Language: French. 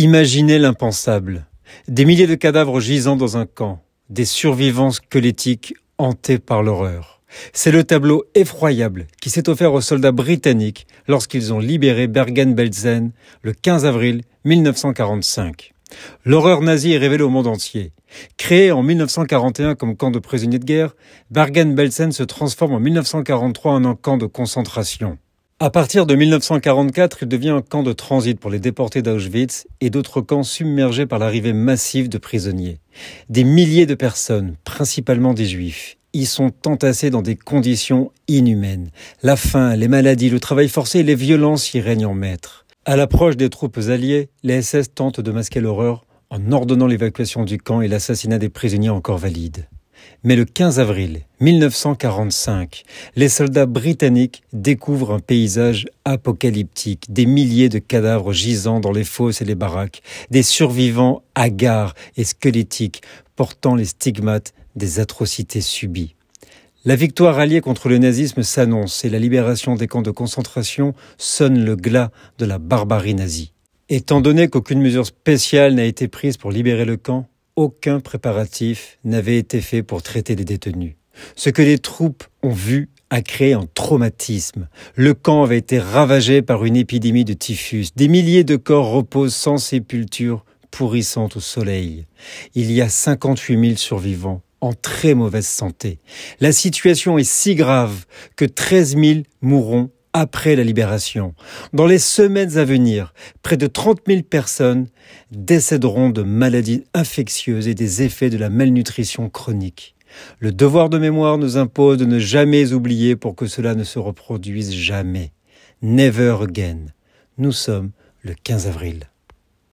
Imaginez l'impensable. Des milliers de cadavres gisant dans un camp, des survivants squelettiques hantés par l'horreur. C'est le tableau effroyable qui s'est offert aux soldats britanniques lorsqu'ils ont libéré Bergen-Belsen le 15 avril 1945. L'horreur nazie est révélée au monde entier. Créé en 1941 comme camp de prisonniers de guerre, Bergen-Belsen se transforme en 1943 en un camp de concentration. À partir de 1944, il devient un camp de transit pour les déportés d'Auschwitz et d'autres camps submergés par l'arrivée massive de prisonniers. Des milliers de personnes, principalement des juifs, y sont entassés dans des conditions inhumaines. La faim, les maladies, le travail forcé et les violences y règnent en maître. À l'approche des troupes alliées, les SS tentent de masquer l'horreur en ordonnant l'évacuation du camp et l'assassinat des prisonniers encore valides. Mais le 15 avril 1945, les soldats britanniques découvrent un paysage apocalyptique, des milliers de cadavres gisant dans les fosses et les baraques, des survivants hagards et squelettiques portant les stigmates des atrocités subies. La victoire alliée contre le nazisme s'annonce et la libération des camps de concentration sonne le glas de la barbarie nazie. Étant donné qu'aucune mesure spéciale n'a été prise pour libérer le camp, aucun préparatif n'avait été fait pour traiter les détenus. Ce que les troupes ont vu a créé un traumatisme. Le camp avait été ravagé par une épidémie de typhus. Des milliers de corps reposent sans sépulture, pourrissant au soleil. Il y a 58 000 survivants en très mauvaise santé. La situation est si grave que 13 000 mourront après la libération. Dans les semaines à venir, près de 30 000 personnes décéderont de maladies infectieuses et des effets de la malnutrition chronique. Le devoir de mémoire nous impose de ne jamais oublier pour que cela ne se reproduise jamais. Never again. Nous sommes le 15 avril.